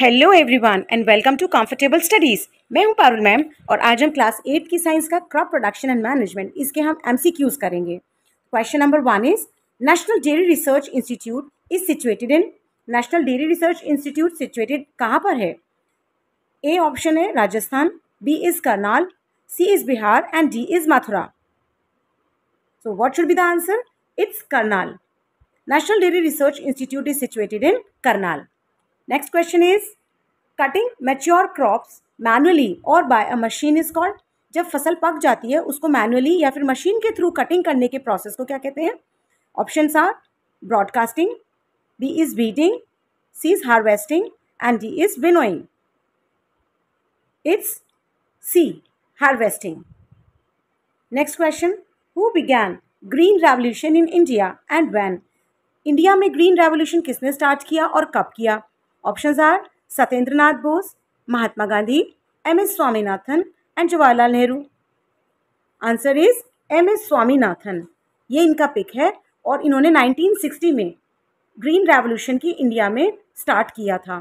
Hello everyone and welcome to comfortable studies मैं हूं Parul ma'am और आज हम क्लास एट की साइंस का क्रॉप प्रोडक्शन एंड मैनेजमेंट इसके हम एमसीक्यूज करेंगे question number one is national dairy research institute is situated in national dairy research institute situated कहाँ पर है ए ऑप्शन है Rajasthan B is Karnal C is Bihar and D is Mathura so what should be the answer it's Karnal national dairy research institute is situated in Karnal next question is cutting mature crops manually और by a machine is called जब फसल पक जाती है उसको manually या फिर machine के थ्रू कटिंग करने के प्रोसेस को क्या कहते हैं option are broadcasting B is beating C is harvesting and D is winnowing it's C harvesting next question who began green revolution in India and when India में green revolution किसने start किया और कब किया Options are Satyendra Bose Mahatma Gandhi M S Swaminathan and Jawaharlal Nehru answer is M S Swaminathan ये इनका pic है और इन्होंने 1960 में ग्रीन रेवोल्यूशन की इंडिया में स्टार्ट किया था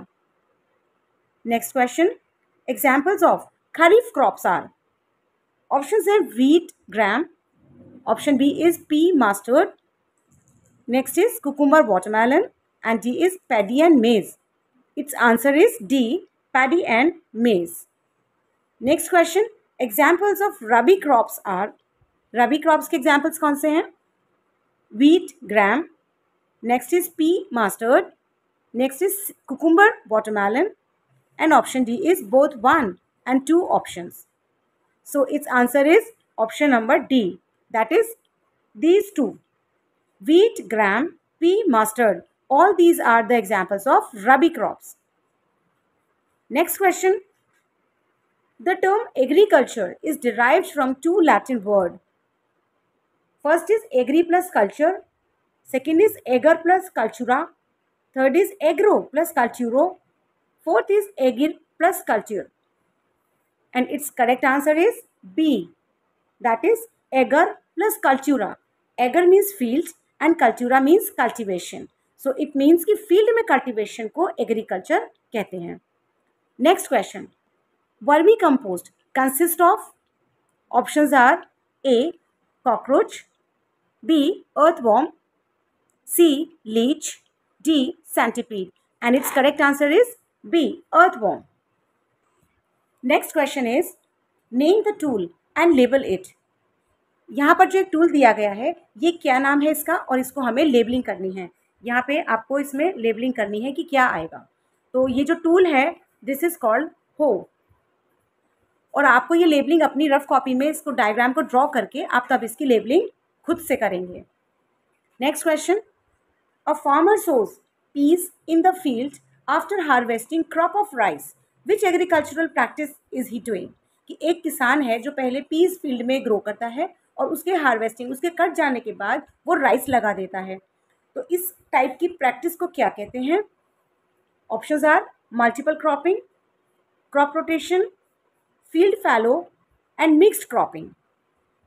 next question examples of kharif crops are option है wheat gram option B is pea mustard next is cucumber watermelon and D is paddy and maize Its answer is D. Paddy and maize. Next question. Examples of rabi crops are rabi crops. Examples? Examples कौन से हैं wheat gram next is pea mustard next is cucumber watermelon and option d is both one and two options so its answer is option number d that is these two wheat gram pea mustard all these are the examples of Rabi crops. Next question. The term agriculture is derived from two Latin words. First is agri plus culture. Second is ager plus cultura. Third is agro plus culturo. Fourth is agir plus culture. And its correct answer is B. That is ager plus cultura. Ager means fields and cultura means cultivation. So it means कि field में cultivation को agriculture कहते हैं next question vermicompost consist of options are A cockroach B earthworm C leech D centipede it's correct answer is B earthworm next question is name the tool and label it यहाँ पर जो एक tool दिया गया है ये क्या नाम है इसका और इसको हमें लेबलिंग करनी है यहाँ पे आपको इसमें लेबलिंग करनी है कि क्या आएगा तो ये जो टूल है दिस इज़ कॉल्ड हो और आपको ये लेबलिंग अपनी रफ कॉपी में इसको डायग्राम को ड्रॉ करके आप तब इसकी लेबलिंग खुद से करेंगे next question a farmer sows peas in the field after harvesting crop of rice which agricultural practice is he doing कि एक किसान है जो पहले पीस फील्ड में ग्रो करता है और उसके हार्वेस्टिंग उसके कट जाने के बाद वो राइस लगा देता है तो इस टाइप की प्रैक्टिस को क्या कहते हैं options are multiple cropping crop rotation field fallow and mixed cropping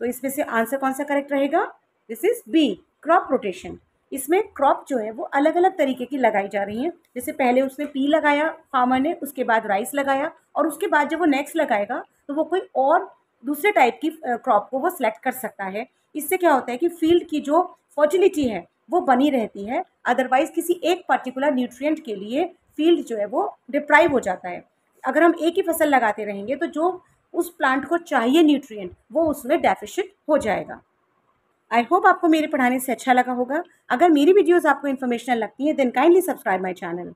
तो इसमें से आंसर कौन सा करेक्ट रहेगा this is B crop rotation इसमें क्रॉप जो है वो अलग अलग तरीके की लगाई जा रही हैं जैसे पहले उसने पी लगाया फार्मर ने उसके बाद राइस लगाया और उसके बाद जब वो नेक्स्ट लगाएगा तो वो कोई और दूसरे टाइप की क्रॉप को वो सेलेक्ट कर सकता है इससे क्या होता है कि फील्ड की जो फर्टिलिटी है वो बनी रहती है अदरवाइज़ किसी एक पर्टिकुलर न्यूट्रिएंट के लिए फील्ड जो है वो डिप्राइव हो जाता है अगर हम एक ही फसल लगाते रहेंगे तो जो उस प्लांट को चाहिए न्यूट्रिएंट वो उसमें डेफिशिट हो जाएगा आई होप आपको मेरे पढ़ाने से अच्छा लगा होगा अगर मेरी वीडियोज़ आपको इन्फॉर्मेशनल लगती हैं then kindly subscribe my channel